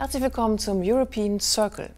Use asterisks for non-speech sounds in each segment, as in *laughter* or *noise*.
Herzlich willkommen zum European Circle.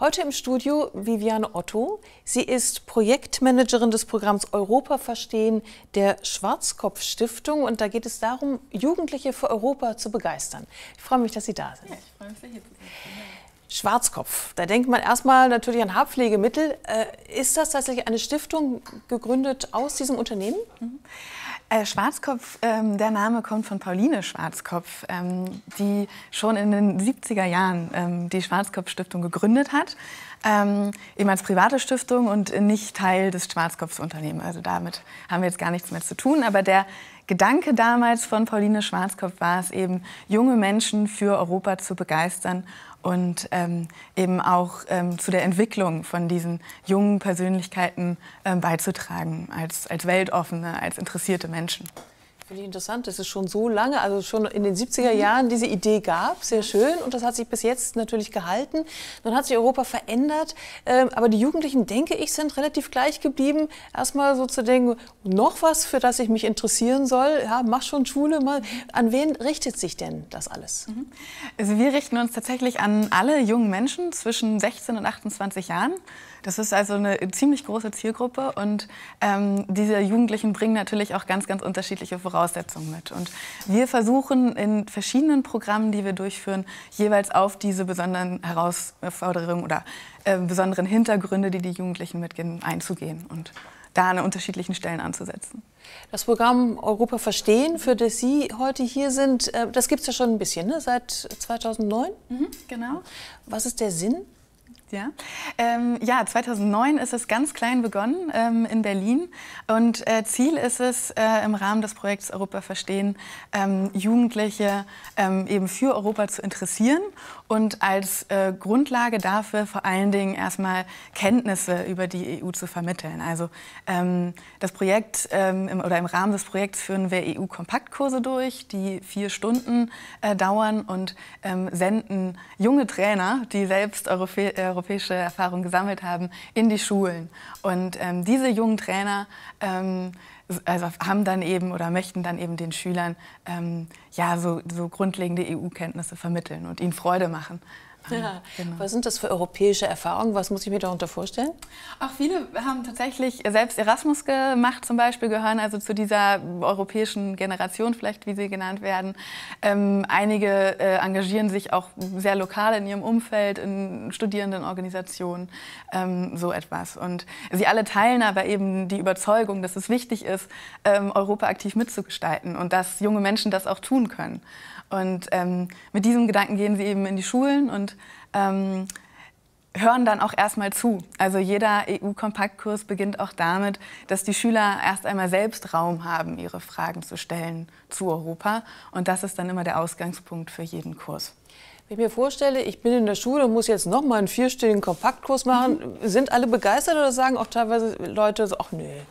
Heute im Studio Viviane Otto. Sie ist Projektmanagerin des Programms Europa verstehen der Schwarzkopf Stiftung und da geht es darum, Jugendliche für Europa zu begeistern. Ich freue mich, dass Sie da sind. Ja, ich freue mich, dass hier sind. sein. Schwarzkopf, da denkt man erstmal natürlich an Haarpflegemittel. Äh, ist das tatsächlich eine Stiftung gegründet aus diesem Unternehmen? Mhm. Äh, Schwarzkopf, ähm, der Name kommt von Pauline Schwarzkopf, ähm, die schon in den 70er Jahren ähm, die Schwarzkopf-Stiftung gegründet hat. Ähm, eben als private Stiftung und nicht Teil des schwarzkopf unternehmens Also damit haben wir jetzt gar nichts mehr zu tun. Aber der Gedanke damals von Pauline Schwarzkopf war es eben, junge Menschen für Europa zu begeistern und ähm, eben auch ähm, zu der Entwicklung von diesen jungen Persönlichkeiten ähm, beizutragen als, als weltoffene, als interessierte Menschen. Finde ich interessant, dass ist schon so lange, also schon in den 70er Jahren diese Idee gab, sehr schön. Und das hat sich bis jetzt natürlich gehalten. Dann hat sich Europa verändert, ähm, aber die Jugendlichen, denke ich, sind relativ gleich geblieben. Erstmal so zu denken, noch was, für das ich mich interessieren soll, ja, mach schon Schule mal. An wen richtet sich denn das alles? Mhm. Also wir richten uns tatsächlich an alle jungen Menschen zwischen 16 und 28 Jahren. Das ist also eine ziemlich große Zielgruppe und ähm, diese Jugendlichen bringen natürlich auch ganz, ganz unterschiedliche Voraussetzungen Voraussetzungen mit. Und wir versuchen in verschiedenen Programmen, die wir durchführen, jeweils auf diese besonderen Herausforderungen oder äh, besonderen Hintergründe, die die Jugendlichen mitgehen, einzugehen und da an unterschiedlichen Stellen anzusetzen. Das Programm Europa Verstehen, für das Sie heute hier sind, äh, das gibt es ja schon ein bisschen, ne? seit 2009? Mhm, genau. Was ist der Sinn ja. Ähm, ja, 2009 ist es ganz klein begonnen ähm, in Berlin und äh, Ziel ist es, äh, im Rahmen des Projekts Europa Verstehen ähm, Jugendliche ähm, eben für Europa zu interessieren und als äh, Grundlage dafür vor allen Dingen erstmal Kenntnisse über die EU zu vermitteln. Also ähm, das Projekt ähm, im, oder im Rahmen des Projekts führen wir EU-Kompaktkurse durch, die vier Stunden äh, dauern und ähm, senden junge Trainer, die selbst Europä äh, europäische Erfahrung gesammelt haben, in die Schulen. Und ähm, diese jungen Trainer ähm, also haben dann eben oder möchten dann eben den Schülern ähm, ja so, so grundlegende EU-Kenntnisse vermitteln und ihnen Freude machen Ah, genau. Was sind das für europäische Erfahrungen? Was muss ich mir darunter vorstellen? Auch viele haben tatsächlich selbst Erasmus gemacht, zum Beispiel, gehören also zu dieser europäischen Generation, vielleicht wie sie genannt werden. Ähm, einige äh, engagieren sich auch sehr lokal in ihrem Umfeld, in Studierendenorganisationen, ähm, so etwas. Und sie alle teilen aber eben die Überzeugung, dass es wichtig ist, ähm, Europa aktiv mitzugestalten und dass junge Menschen das auch tun können. Und ähm, mit diesem Gedanken gehen sie eben in die Schulen und ähm, hören dann auch erstmal zu. Also jeder EU-Kompaktkurs beginnt auch damit, dass die Schüler erst einmal selbst Raum haben, ihre Fragen zu stellen zu Europa. Und das ist dann immer der Ausgangspunkt für jeden Kurs. Wenn ich mir vorstelle, ich bin in der Schule und muss jetzt nochmal einen vierstündigen Kompaktkurs machen, mhm. sind alle begeistert oder sagen auch teilweise Leute, ach nee,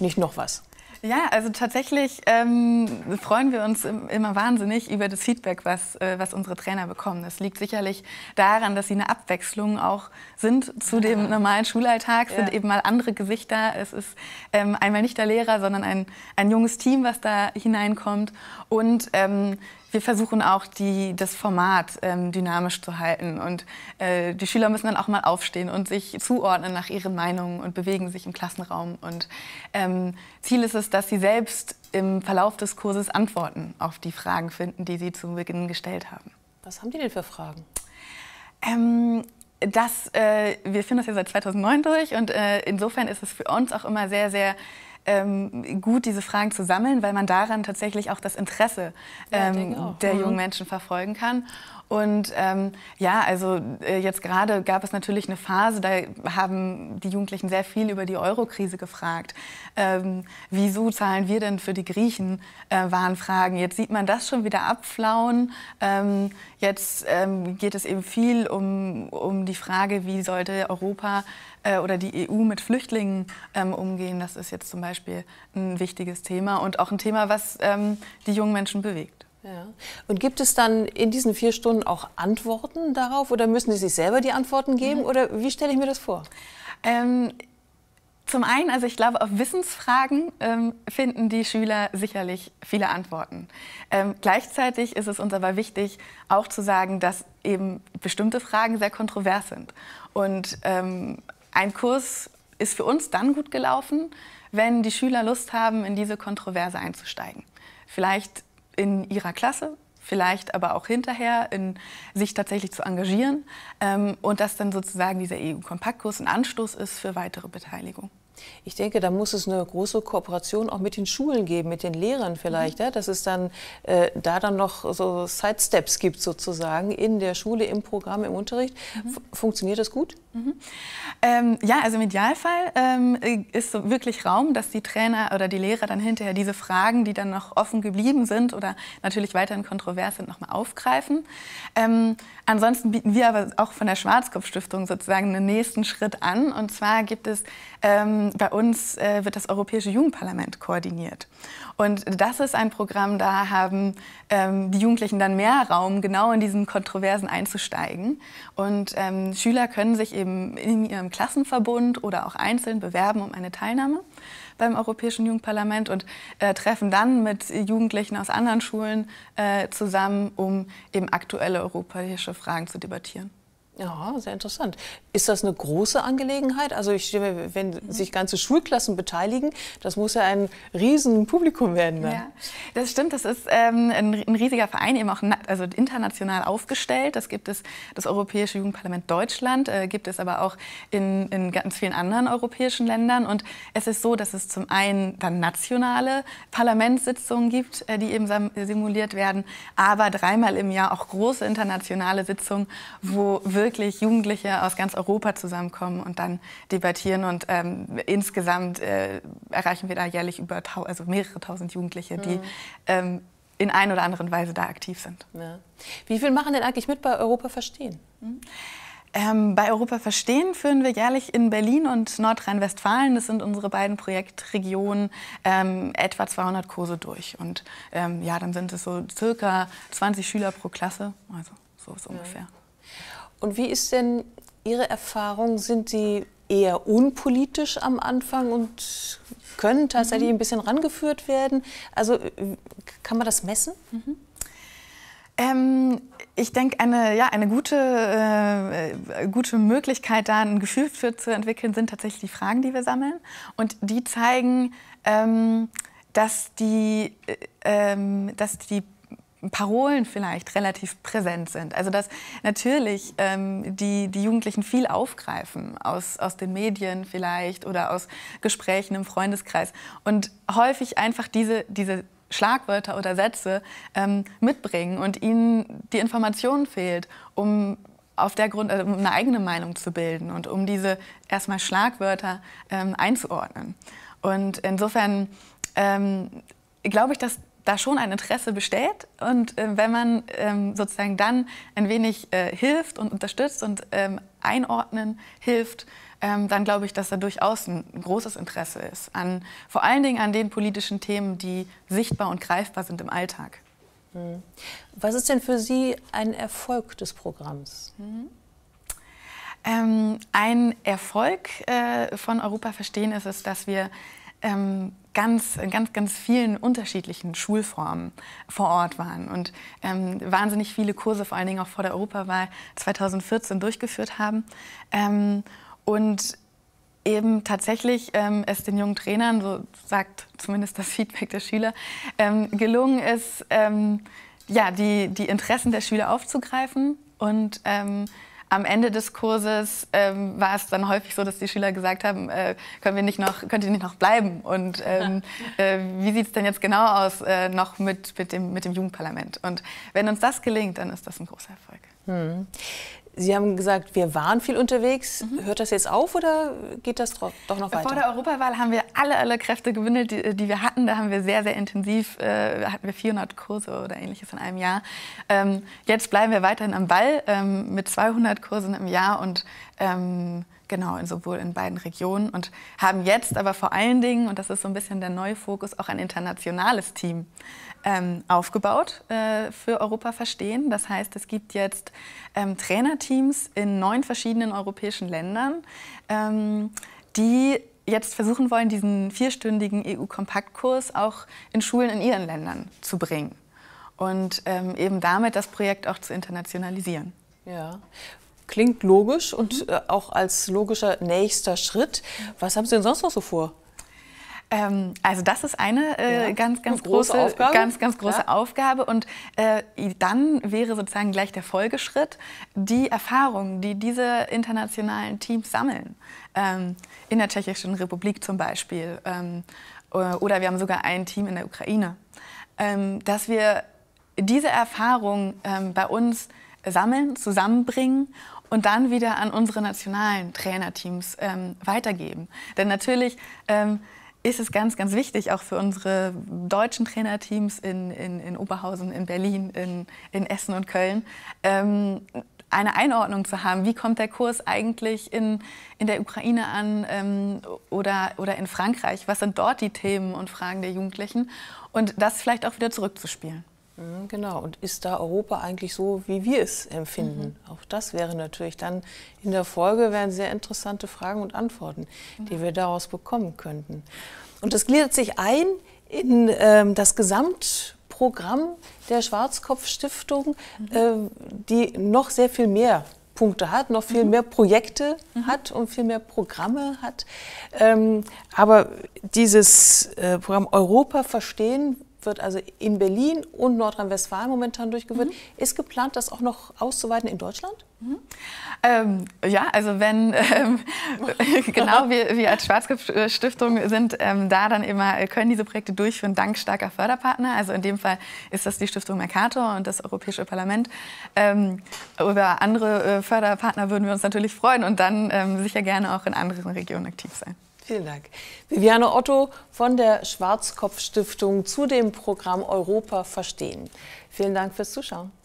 nicht noch was? Ja, also tatsächlich ähm, freuen wir uns immer wahnsinnig über das Feedback, was, äh, was unsere Trainer bekommen. Das liegt sicherlich daran, dass sie eine Abwechslung auch sind zu dem normalen Schulalltag, ja. sind eben mal andere Gesichter. Es ist ähm, einmal nicht der Lehrer, sondern ein, ein junges Team, was da hineinkommt. Und ähm, wir versuchen auch, die, das Format ähm, dynamisch zu halten. Und äh, die Schüler müssen dann auch mal aufstehen und sich zuordnen nach ihren Meinungen und bewegen sich im Klassenraum. Und ähm, Ziel ist es, dass sie selbst im Verlauf des Kurses Antworten auf die Fragen finden, die sie zu Beginn gestellt haben. Was haben die denn für Fragen? Ähm, das, äh, wir finden das ja seit 2009 durch und äh, insofern ist es für uns auch immer sehr, sehr ähm, gut, diese Fragen zu sammeln, weil man daran tatsächlich auch das Interesse ähm, ja, der mhm. jungen Menschen verfolgen kann. Und ähm, ja, also äh, jetzt gerade gab es natürlich eine Phase, da haben die Jugendlichen sehr viel über die Euro-Krise gefragt. Ähm, wieso zahlen wir denn für die Griechen, äh, waren Fragen. Jetzt sieht man das schon wieder abflauen. Ähm, jetzt ähm, geht es eben viel um, um die Frage, wie sollte Europa äh, oder die EU mit Flüchtlingen ähm, umgehen, das ist jetzt zum Beispiel ein wichtiges Thema und auch ein Thema, was ähm, die jungen Menschen bewegt. Ja. Und gibt es dann in diesen vier Stunden auch Antworten darauf oder müssen Sie sich selber die Antworten geben mhm. oder wie stelle ich mir das vor? Ähm, zum einen, also ich glaube, auf Wissensfragen ähm, finden die Schüler sicherlich viele Antworten. Ähm, gleichzeitig ist es uns aber wichtig, auch zu sagen, dass eben bestimmte Fragen sehr kontrovers sind. Und ähm, ein Kurs ist für uns dann gut gelaufen, wenn die Schüler Lust haben, in diese Kontroverse einzusteigen. Vielleicht in ihrer Klasse, vielleicht aber auch hinterher, in, sich tatsächlich zu engagieren ähm, und dass dann sozusagen dieser EU-Kompaktkurs ein Anstoß ist für weitere Beteiligung. Ich denke, da muss es eine große Kooperation auch mit den Schulen geben, mit den Lehrern vielleicht, mhm. ja, dass es dann äh, da dann noch so Sidesteps gibt sozusagen in der Schule, im Programm, im Unterricht. Mhm. Funktioniert das gut? Mhm. Ähm, ja, also im Idealfall ähm, ist so wirklich Raum, dass die Trainer oder die Lehrer dann hinterher diese Fragen, die dann noch offen geblieben sind oder natürlich weiterhin kontrovers sind, nochmal aufgreifen. Ähm, ansonsten bieten wir aber auch von der Schwarzkopf-Stiftung sozusagen einen nächsten Schritt an. Und zwar gibt es ähm, ähm, bei uns äh, wird das Europäische Jugendparlament koordiniert. Und das ist ein Programm, da haben ähm, die Jugendlichen dann mehr Raum, genau in diesen Kontroversen einzusteigen. Und ähm, Schüler können sich eben in ihrem Klassenverbund oder auch einzeln bewerben um eine Teilnahme beim Europäischen Jugendparlament und äh, treffen dann mit Jugendlichen aus anderen Schulen äh, zusammen, um eben aktuelle europäische Fragen zu debattieren. Ja, sehr interessant. Ist das eine große Angelegenheit? Also ich stimme, wenn mhm. sich ganze Schulklassen beteiligen, das muss ja ein riesen Publikum werden. Dann. Ja, das stimmt. Das ist ähm, ein, ein, riesiger Verein, eben auch also international aufgestellt. Das gibt es das Europäische Jugendparlament Deutschland, äh, gibt es aber auch in, in ganz vielen anderen europäischen Ländern. Und es ist so, dass es zum einen dann nationale Parlamentssitzungen gibt, äh, die eben simuliert werden, aber dreimal im Jahr auch große internationale Sitzungen, wo wir wirklich Jugendliche aus ganz Europa zusammenkommen und dann debattieren. Und ähm, insgesamt äh, erreichen wir da jährlich über also mehrere tausend Jugendliche, die mhm. ähm, in einer oder anderen Weise da aktiv sind. Ja. Wie viel machen denn eigentlich mit bei Europa Verstehen? Mhm. Ähm, bei Europa Verstehen führen wir jährlich in Berlin und Nordrhein-Westfalen, das sind unsere beiden Projektregionen, ähm, etwa 200 Kurse durch. Und ähm, ja, dann sind es so circa 20 Schüler pro Klasse, also so ist ungefähr. Ja. Und wie ist denn Ihre Erfahrung? Sind Sie eher unpolitisch am Anfang und können tatsächlich mhm. ein bisschen rangeführt werden? Also äh, kann man das messen? Mhm. Ähm, ich denke, eine, ja, eine gute, äh, gute Möglichkeit, da ein Gefühl für zu entwickeln, sind tatsächlich die Fragen, die wir sammeln. Und die zeigen, ähm, dass, die, äh, ähm, dass die Parolen vielleicht relativ präsent sind. Also dass natürlich ähm, die, die Jugendlichen viel aufgreifen aus, aus den Medien vielleicht oder aus Gesprächen im Freundeskreis und häufig einfach diese, diese Schlagwörter oder Sätze ähm, mitbringen und ihnen die Information fehlt, um auf der Grund, also um eine eigene Meinung zu bilden und um diese erstmal Schlagwörter ähm, einzuordnen. Und insofern ähm, glaube ich, dass da schon ein Interesse besteht und äh, wenn man ähm, sozusagen dann ein wenig äh, hilft und unterstützt und ähm, einordnen hilft, ähm, dann glaube ich, dass da durchaus ein, großes Interesse ist, an, vor allen Dingen an den politischen Themen, die sichtbar und greifbar sind im Alltag. Hm. Was ist denn für Sie ein Erfolg des Programms? Mhm. ein Erfolg äh, von Europa Verstehen ist es, dass wir ähm, ganz, ganz, ganz vielen unterschiedlichen Schulformen vor Ort waren und ähm, wahnsinnig viele Kurse, vor allen Dingen auch vor der Europawahl 2014 durchgeführt haben. Ähm, und eben tatsächlich ähm, es den jungen Trainern, so sagt zumindest das Feedback der Schüler, ähm, gelungen ist, ähm, ja, die, die Interessen der Schüler aufzugreifen und ähm, am Ende des Kurses ähm, war es dann häufig so, dass die Schüler gesagt haben, äh, können wir nicht noch, könnt ihr nicht noch bleiben? Und ähm, äh, wie sieht es denn jetzt genau aus äh, noch mit, mit, dem, mit dem Jugendparlament? Und wenn uns das gelingt, dann ist das ein großer Erfolg. Hm. Sie haben gesagt, wir waren viel unterwegs. Mhm. Hört das jetzt auf oder geht das doch noch weiter? Vor der Europawahl haben wir alle, alle Kräfte gebündelt, die, die wir hatten. Da haben wir sehr, sehr intensiv, äh, hatten wir 400 Kurse oder ähnliches in einem Jahr. Ähm, jetzt bleiben wir weiterhin am Ball ähm, mit 200 Kursen im Jahr und ähm, genau, sowohl in beiden Regionen und haben jetzt aber vor allen Dingen, und das ist so ein bisschen der neue Fokus, auch ein internationales Team ähm, aufgebaut äh, für Europa verstehen. Das heißt, es gibt jetzt ähm, Trainerteams in neun verschiedenen europäischen Ländern, ähm, die jetzt versuchen wollen, diesen vierstündigen EU-Kompaktkurs auch in Schulen in ihren Ländern zu bringen und ähm, eben damit das Projekt auch zu internationalisieren. Ja. Klingt logisch und mhm. äh, auch als logischer nächster Schritt. Was haben Sie denn sonst noch so vor? Ähm, also das ist eine äh, ja. ganz, ganz eine große, große, Aufgabe. ganz, ganz große ja. Aufgabe. Und äh, dann wäre sozusagen gleich der Folgeschritt die Erfahrungen, die diese internationalen Teams sammeln. Ähm, in der Tschechischen Republik zum Beispiel. Ähm, äh, oder wir haben sogar ein Team in der Ukraine. Ähm, dass wir diese Erfahrung ähm, bei uns sammeln, zusammenbringen und dann wieder an unsere nationalen Trainerteams ähm, weitergeben. Denn natürlich ähm, ist es ganz, ganz wichtig, auch für unsere deutschen Trainerteams in, in, in Oberhausen, in Berlin, in, in Essen und Köln, ähm, eine Einordnung zu haben. Wie kommt der Kurs eigentlich in, in der Ukraine an ähm, oder, oder in Frankreich? Was sind dort die Themen und Fragen der Jugendlichen? Und das vielleicht auch wieder zurückzuspielen. Mhm, genau, und ist da Europa eigentlich so, wie wir es empfinden? Mhm. Auch das wäre natürlich dann in der Folge wären sehr interessante Fragen und Antworten, mhm. die wir daraus bekommen könnten. Und das gliedert sich ein in ähm, das Gesamtprogramm der Schwarzkopf-Stiftung, mhm. äh, die noch sehr viel mehr Punkte hat, noch viel mhm. mehr Projekte mhm. hat und viel mehr Programme hat. Ähm, aber dieses äh, Programm Europa verstehen, wird also in Berlin und Nordrhein-Westfalen momentan durchgeführt. Mhm. Ist geplant, das auch noch auszuweiten in Deutschland? Mhm. Ähm, ja, also wenn, *laughs* ähm, genau, wir, wir als Schwarzkopf-Stiftung sind ähm, da dann immer, können diese Projekte durchführen, dank starker Förderpartner. Also in dem Fall ist das die Stiftung Mercator und das Europäische Parlament. Ähm, über andere äh, Förderpartner würden wir uns natürlich freuen und dann ähm, sicher gerne auch in anderen Regionen aktiv sein. Vielen Dank. Viviane Otto von der Schwarzkopf Stiftung zu dem Programm Europa verstehen. Vielen Dank fürs Zuschauen.